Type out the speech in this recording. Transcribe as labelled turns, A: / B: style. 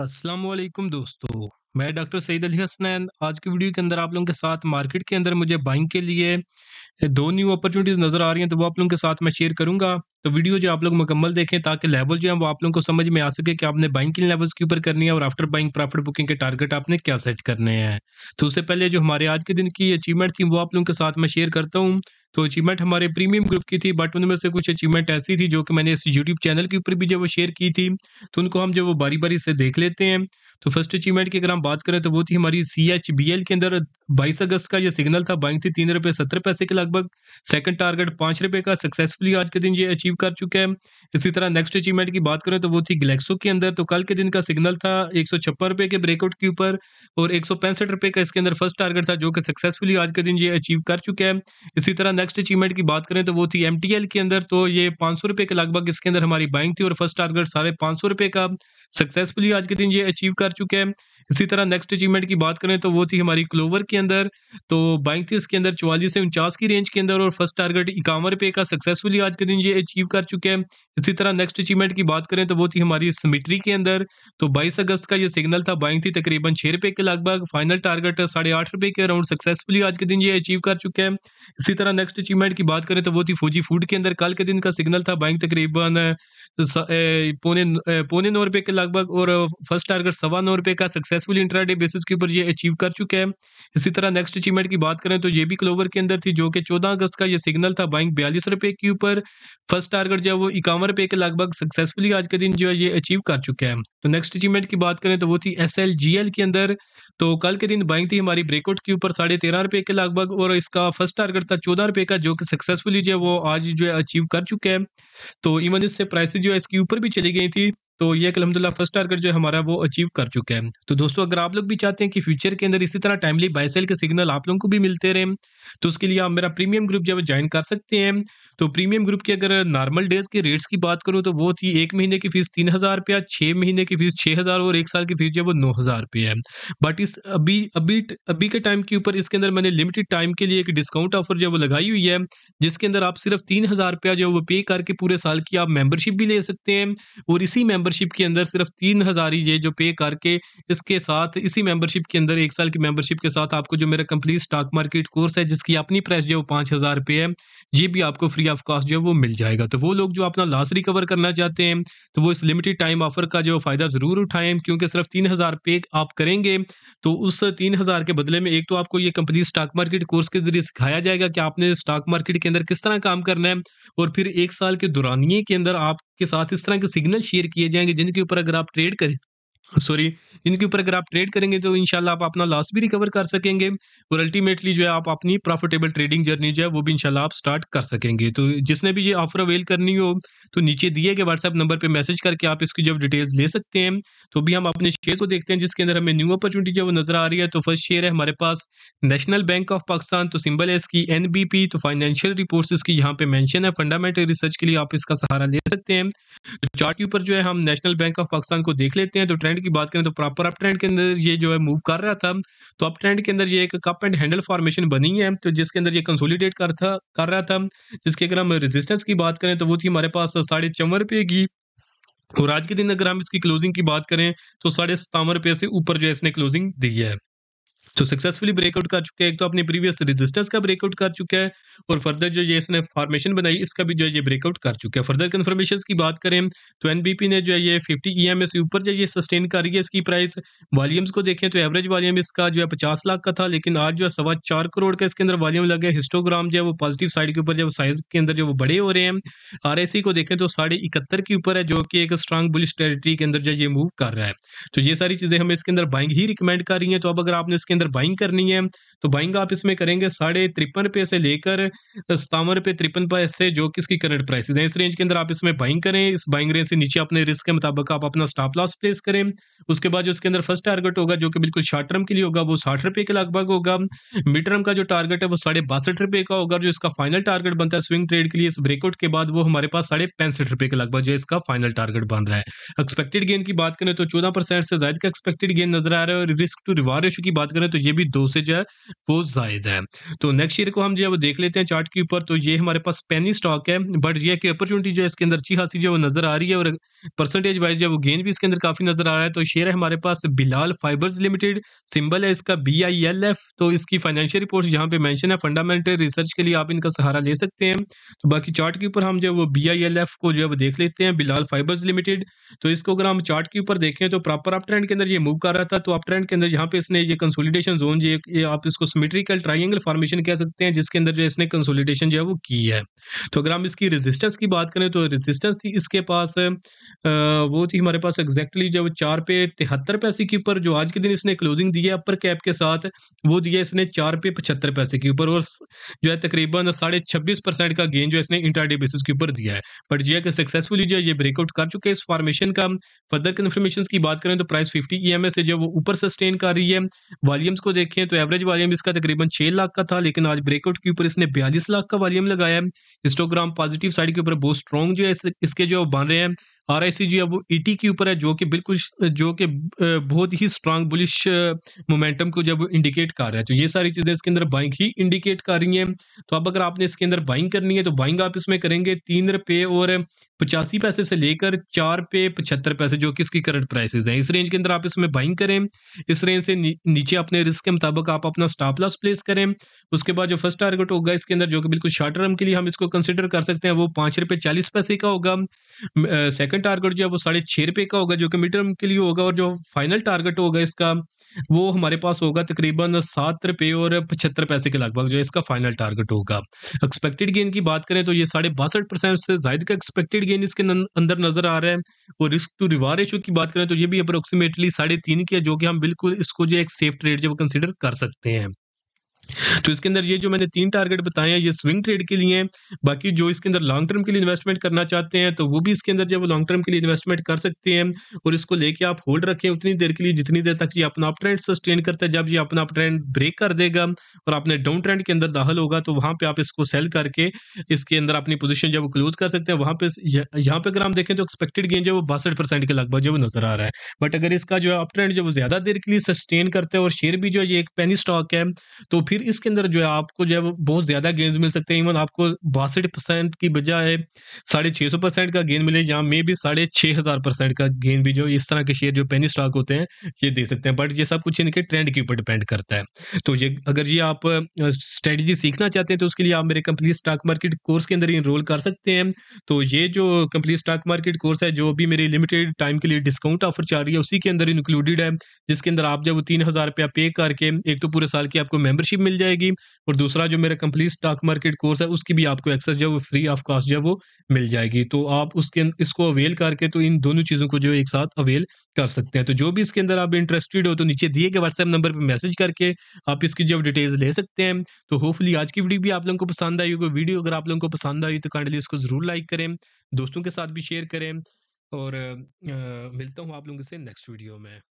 A: असलम दोस्तों मैं डॉक्टर सईद अली हसनैन आज की वीडियो के अंदर आप लोगों के साथ मार्केट के अंदर मुझे बाइंग के लिए दो न्यू अपॉर्चुनिटीज़ नज़र आ रही हैं तो वो आप लोगों के साथ मैं शेयर करूंगा तो वीडियो जो आप लोग मुकम्मल देखें ताकि लेवल जो है वो आप लोगों को समझ में आ सके कि आपने बाइंग किन लेवल्स के ऊपर करनी है और आफ्टर बाइंग प्रॉफिट बुकिंग के टारगेट आपने क्या सेट करने हैं तो उससे पहले जो हमारे आज के दिन की अचीवमेंट थी वो आप लोगों के साथ मैं शेयर करता हूँ तो अचीवमेंट हमारे प्रीमियम ग्रुप की थी बट उनमें से कुछ अचीवमेंट ऐसी थी जो कि मैंने इस यूट्यूब चैनल के ऊपर भी जो वो शेयर की थी तो उनको हम जो वो बारी बारी से देख लेते हैं तो फर्स्ट अचीवमेंट की अगर हम बात करें तो वो थी हमारी सी एच बी एल के अंदर बाईस अगस्त का ये सिग्नल था बाइंग थी तीन रुपये सत्तर पैसे के लगभग सेकंड टारगेट पाँच रुपये का सक्सेसफुली आज के दिन ये अचीव अचीव कर चुके हैं इसी तरह नेक्स्ट अचीवमेंट की बात करें तो वो थी गलेक्सो के अंदर तो कल के दिन का सिग्नल था एक सौ के ब्रेकआउट के ऊपर और एक सौ का इसके अंदर फर्स्ट टारगेट था जो कि सक्सेसफुली आज के दिन ये अचीव कर चुका है इसी तरह नेक्स्ट अचीवमेंट की बात करें तो वो थी एम के अंदर तो ये पाँच सौ के लगभग इसके अंदर हमारी बाइंग थी और फर्स्ट टारगेट साढ़े पाँच सौ का सक्सेसफुली आज के दिन ये अचीव कर चुके हैं इसी तरह नेक्स्ट अचीवमेंट की बात करें तो वो थी हमारी क्लोवर के अंदर तो बाइक थी इसके अंदर चौवालीस से उनचास की रेंज के अंदर और फर्स्ट टारगेट इक्यावन रुपये का सक्सेसफुली आज के दिन ये अचीव कर चुके हैं इसी तरह नेक्स्ट अचीवमेंट की बात करें तो वो थी हमारी समिट्री के अंदर तो बाईस अगस्त का ये सिग्नल था बाइक थी तकरीबन छः रुपये के लगभग फाइनल टारगेट साढ़े आठ रुपये के अराउंड सक्सेसफुली आज के दिन ये अचीव कर चुके हैं इसी तरह नेक्स्ट अचीवमेंट की बात करें तो वो थी फौजी फूड के अंदर कल के दिन का सिग्नल था बाइक तकरीबन पौने पौने नौ रुपये के लगभग और फर्स्ट टारगेट सवा नौ रुपये का सक्सेसफुल इंटरडे बेसिस के ऊपर ये अचीव कर चुका है इसी तरह नेक्स्ट अचीवमेंट की बात करें तो ये भी क्लोवर के अंदर थी जो कि चौदह अगस्त का ये सिग्नल था बाइंग बयालीस रुपये के ऊपर फर्स्ट टारगेट जो है वो इक्यावन रुपये के लगभग सक्सेसफुली आज के दिन जो है ये अचीव कर चुका है तो नेक्स्ट अचीवमेंट की बात करें तो वो थी एस एल जी एल के अंदर तो कल के दिन बाइंग थी हमारी ब्रेकआउट के ऊपर साढ़े तेरह रुपये के लगभग और इसका फर्स्ट टारगेट था चौदह रुपये का जो कि सक्सेसफुली जो है वो आज जो है अचीव कर चुका है तो इवन इससे प्राइसेज जो है इसके ऊपर भी चली गई थी तो ये अलहमदिल्ला फर्स्ट टारगेट जो है हमारा वो अचीव कर चुका है तो दोस्तों अगर आप लोग भी चाहते हैं कि फ्यूचर के अंदर इसी तरह टाइमली बाय सेल के सिग्नल आप लोगों को भी मिलते रहे तो उसके लिए आप मेरा प्रीमियम ग्रुप जो है ज्वाइन कर सकते हैं तो प्रीमियम ग्रुप की अगर नॉर्मल डेज के रेट्स की बात करूँ तो वो थी एक महीने की फीस तीन हज़ार रुपया छः महीने की फीस छः हज़ार और एक साल की फीस जो है वो नौ हज़ार रुपये है बट इस अभी अभी अभी के टाइम के ऊपर इसके अंदर मैंने लिमिटेड टाइम के लिए एक डिस्काउंट ऑफर जो है वो लगाई हुई है जिसके अंदर आप सिर्फ तीन हज़ार रुपया जो है वो पे करके पूरे साल की आप मेम्बरशिप भी ले सकते हैं और इसी मेंबरशिप के अंदर सिर्फ तीन हज़ार ही ये जो पे करके इसके साथ इसी मेंबरशिप के अंदर एक साल की मेंबरशिप के साथ आपको जो मेरा कंप्लीट स्टॉक मार्केट कोर्स है जिसकी अपनी प्राइस जो है वो पाँच हज़ार रुपये है ये भी आपको फ्री ऑफ कॉस्ट जो है वो मिल जाएगा तो वो लोग जो अपना लॉस रिकवर करना चाहते हैं तो वो इस लिमिटेड टाइम ऑफर का जो फ़ायदा ज़रूर उठाएं क्योंकि सिर्फ तीन हज़ार पे आप करेंगे तो उस तीन हज़ार के बदले में एक तो आपको ये कंप्लीट स्टॉक मार्केट कोर्स के जरिए सिखाया जाएगा कि आपने स्टॉक मार्केट के अंदर किस तरह काम करना है और फिर एक साल के दौरानिए के अंदर आप के साथ इस तरह के सिग्नल शेयर किए जाएंगे जिनके ऊपर अगर आप ट्रेड करें सॉरी इनके ऊपर अगर आप ट्रेड करेंगे तो इनशाला आप अपना लॉस भी रिकवर कर सकेंगे और अल्टीमेटली जो है आप अपनी प्रॉफिटेबल ट्रेडिंग जर्नी जो है वो भी इनशाला आप स्टार्ट कर सकेंगे तो जिसने भी ये ऑफर अवेल करनी हो तो नीचे दिए गए व्हाट्सएप नंबर पर मैसेज करके आप इसकी जब डिटेल्स ले सकते हैं तो भी हम अपने शेयर को देखते हैं जिसके अंदर हमें न्यू अपॉर्चुनिटी जो वो नजर आ रही है तो फर्स्ट शेयर है हमारे पास नेशनल बैंक ऑफ पाकिस्तान तो सिंबल है इसकी एन तो फाइनेंशियल रिपोर्ट इसकी यहाँ पे मैंशन है फंडामेंटल रिसर्च के लिए आप इसका सहारा ले सकते हैं तो चार्ट के ऊपर जो है हम नेशनल बैंक ऑफ पाकिस्तान को देख लेते हैं तो ट्रेंड ट्रेंड की बात करें तो प्रॉपर अप ट्रेंड के अंदर ये जो है मूव कर रहा था तो अप ट्रेंड के अंदर ये एक कप एंड हैंडल फॉर्मेशन बनी है तो जिसके अंदर ये कंसोलिडेट कर था कर रहा था जिसके अगर हम रेजिस्टेंस की बात करें तो वो थी हमारे पास साढ़े चौवन रुपये की और आज के दिन अगर हम इसकी क्लोजिंग की बात करें तो साढ़े सतावन रुपये से ऊपर जो है इसने क्लोजिंग दी है तो सक्सेसफुली ब्रेकआउट कर चुके हैं एक तो अपने प्रीवियस रेजिस्टेंस का ब्रेकआउट कर चुका है और फर्दर जो ये इसने फॉर्मेशन बनाई इसका भी जो है ये ब्रेकआउट कर चुका है फर्दर कन्फर्मेशन की बात करें तो एन ने जो है ये फिफ्टी ई एम एस ऊपर जो ये सस्टेन कर रही है इसकी प्राइस वॉल्यूम्स को देखें तो एवरेज वॉल्यूम इसका जो है पचास लाख का था लेकिन आज जो है सवा चार करोड़ का इसके अंदर वॉल्यूम लगे हिस्टोग्राम जो है वो पॉजिटिव साइड के ऊपर जो साइज के अंदर जो वो बड़े हो रहे हैं आर को देखें तो साढ़े इकहत्तर के ऊपर है जो कि एक स्ट्रांग बुलिश टेरिटरी के अंदर जो ये मूव कर रहा है तो ये सारी चीज़ें हमें इसके अंदर बाइंग ही रिकमेंड कर रही है तो अब अगर आपने इसके अंदर अगर बाइंग करनी है तो बाइंग आप इसमें करेंगे साढ़े तिरपन रुपये से लेकर सतावन रुपये तिरपन पैसे जो कि इसकी करंट प्राइसेस हैं इस रेंज के अंदर आप इसमें बाइंग करें इस बाइंग रेंज से नीचे अपने रिस्क के मुताबिक आप अपना स्टॉप लॉस प्लेस करें उसके बाद जो इसके अंदर फर्स्ट टारगेट होगा जो कि बिल्कुल शॉर्ट टर्म के लिए होगा वो साठ रुपये के लगभग होगा मिड टर्म का जो टारगेट है वो साढ़े बासठ रुपये का होगा जो इसका फाइनल टारगेट बनता है स्विंग ट्रेड के लिए इस ब्रेकआउट के बाद वो हमारे पास साढ़े पैंसठ रुपये के लगभग जो इसका फाइनल टारगेट बन रहा है एक्सपेक्टेड गेन की बात करें तो चौदह परसेंट से ज्यादा का एक्सपेक्टेड गेन नजर आ रहा है और रिस्क टू रिवार रेशो की बात करें तो तो ये भी दो से जो है वो जायद है तो नेक्स्ट ईयर को हम जो है वो देख लेते हैं चार्ट के ऊपर तो ये हमारे पास पेनी स्टॉक है बट ये कि अपॉर्चुनिटी जो है इसके अंदर अच्छी खासी जो है वो नजर आ रही है और परसेंटेज वाइज जो है वो गेंद भी इसके अंदर काफी नजर आ रहा है तो शेयर है हमारे पास बिलाल फाइबर्स लिमिटेड सिंबल है इसका बी आई एल एफ तो इसकी फाइनेंशियल रिपोर्ट यहाँ पे मैंशन है फंडामेंटल रिसर्च के लिए आप इनका सहारा ले सकते हैं तो बाकी चार्ट के ऊपर हम जो है वो बी आई एल एफ को जो है वो देख लेते हैं बिलाल फाइबर्स लिमिटेड तो इसको अगर हम चार्ट के ऊपर देखें तो प्रॉपर अप ट्रेंड के अंदर ये मूव कर रहा था तो अप ट्रेंड के अंदर यहाँ पे इसने ये कंसोलिडेशन फॉर्मेशन जोन जो ये आप इसको सिमेट्रिकल ट्राइंगल फॉर्मेशन कह सकते हैं जिसके अंदर जो इसने कंसोलिडेशन जो है वो की है तो अगर हम इसकी रेजिस्टेंस की बात करें तो रेजिस्टेंस थी इसके पास वो थी हमारे पास एग्जैक्टली जब चार पे तिहत्तर पैसे के ऊपर जो आज के दिन इसने क्लोजिंग दी है अपर कैप के साथ वो दिया इसने चार पे पचहत्तर पैसे के ऊपर और जो है तकरीबन साढ़े छब्बीस परसेंट का गेन जो इसने इंटर डे बेसिस के ऊपर दिया है बट जी अगर सक्सेसफुली जो है ये ब्रेकआउट कर चुके हैं इस फॉर्मेशन का फर्दर कन्फर्मेशन की बात करें तो प्राइस फिफ्टी ई एम से जो वो ऊपर सस्टेन कर रही है वॉल्यूम वॉल्यूम्स को देखें तो एवरेज वॉल्यूम इसका तकरीबन छह लाख का था लेकिन आज ब्रेकआउट के ऊपर इसने बयालीस लाख का वॉल्यूम लगाया है इंस्टोग्राम पॉजिटिव साइड के ऊपर बहुत स्ट्रॉन्ग जो है इसके जो बन रहे हैं आर अब ई ईटी के ऊपर है जो कि बिल्कुल जो कि बहुत ही स्ट्रांग बुलिश मोमेंटम को जब इंडिकेट कर रहा है तो ये सारी चीज़ें इसके अंदर बाइंग ही इंडिकेट कर रही हैं तो अब अगर आपने इसके अंदर बाइंग करनी है तो बाइंग आप इसमें करेंगे तीन रुपये और पचासी पैसे से लेकर चार पे पचहत्तर पैसे जो कि इसकी करंट प्राइसेस हैं इस रेंज के अंदर आप इसमें बाइंग करें इस रेंज से नी, नीचे अपने रिस्क के मुताबिक आप अपना स्टॉप लॉस प्लेस करें उसके बाद जो फर्स्ट टारगेट होगा इसके अंदर जो कि बिल्कुल शॉर्ट टर्म के लिए हम इसको कंसिडर कर सकते हैं वो पाँच रुपये चालीस पैसे का होगा सेकंड सेकंड टारगेट जो है वो साढ़े छः रुपये का होगा जो कि मिड टर्म के लिए होगा और जो फाइनल टारगेट होगा इसका वो हमारे पास होगा तकरीबन सात रुपये और पचहत्तर पैसे के लगभग जो इसका फाइनल टारगेट होगा एक्सपेक्टेड गेन की बात करें तो ये साढ़े बासठ परसेंट से ज्यादा का एक्सपेक्टेड गेन इसके अंदर नजर आ रहा है और रिस्क टू रिवार रेशो की बात करें तो ये भी अप्रोक्सीमेटली साढ़े तीन की है जो कि हम बिल्कुल इसको जो एक सेफ ट्रेड जो कंसिडर कर सकते हैं तो इसके अंदर ये जो मैंने तीन टारगेट बताए हैं ये स्विंग ट्रेड के लिए बाकी जो इसके अंदर लॉन्ग टर्म के लिए इन्वेस्टमेंट करना चाहते हैं तो वो भी इसके अंदर जब लॉन्ग टर्म के लिए इन्वेस्टमेंट कर सकते हैं और इसको लेके आप होल्ड रखें उतनी देर के लिए जितनी देर तक ये अपना अप ट्रेंड सस्टेन करता है जब ये अपना अप ट्रेंड ब्रेक कर देगा और अपने डाउन ट्रेंड के अंदर दाखिल होगा तो वहां पर आप इसको सेल करके इसके अंदर अपनी पोजिशन जब क्लोज कर सकते हैं वहां पर यहाँ पर अगर हम देखें तो एक्सपेक्टेड गेंज जो वो बासठ के लगभग जो नजर आ रहा है बट अगर इसका जो अप ट्रेंड जो ज्यादा देर के लिए सस्टेन करता है और शेयर भी जो ये एक पेनी स्टॉक है तो फिर फिर इसके अंदर जो है आपको जो है बहुत ज्यादा गेंद मिल सकते हैं इवन आपको बासठ परसेंट की बजाय साढ़े छह सौ परसेंट का गेंद मिले या मे भी साढ़े छह हज़ार परसेंट का गेंद भी जो इस तरह के शेयर जो पेनी स्टॉक होते हैं ये दे सकते हैं बट ये सब कुछ इनके ट्रेंड के ऊपर डिपेंड करता है तो ये अगर ये आप स्ट्रेटजी सीखना चाहते हैं तो उसके लिए आप मेरे कंप्लीट स्टॉक मार्केट कोर्स के अंदर इनरोल कर सकते हैं तो ये जो कंप्लीट स्टॉक मार्केट कोर्स है जो भी मेरे लिमिटेड टाइम के लिए डिस्काउंट ऑफर चल रही है उसी के अंदर इंक्लूडेड है जिसके अंदर आप जब तीन हज़ार रुपया पे करके एक तो पूरे साल की आपको मेंबरशिप मिल जाएगी और दूसरा जो मेरा कंप्लीट स्टॉक मार्केट कोर्स है उसकी भी आपको एक्सेस जो है वो फ्री ऑफ कॉस्ट जो है वो मिल जाएगी तो आप उसके अं-, इसको अवेल करके तो इन दोनों चीज़ों को जो एक साथ अवेल कर सकते हैं तो जो भी इसके अंदर आप इंटरेस्टेड हो तो नीचे दिए गए व्हाट्सएप नंबर पर मैसेज करके आप इसकी जब डिटेल्स ले सकते हैं तो होपफुली आज की वीडियो भी आप लोगों को पसंद आई होगी वीडियो अगर आप लोगों को पसंद आई तो काइंडली इसको ज़रूर लाइक करें दोस्तों के साथ भी शेयर करें और आ, मिलता हूँ आप लोगों से नेक्स्ट वीडियो में